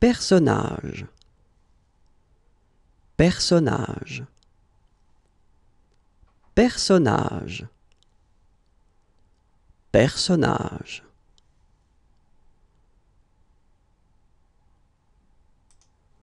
Personnage. Personnage. Personnage. Personnage.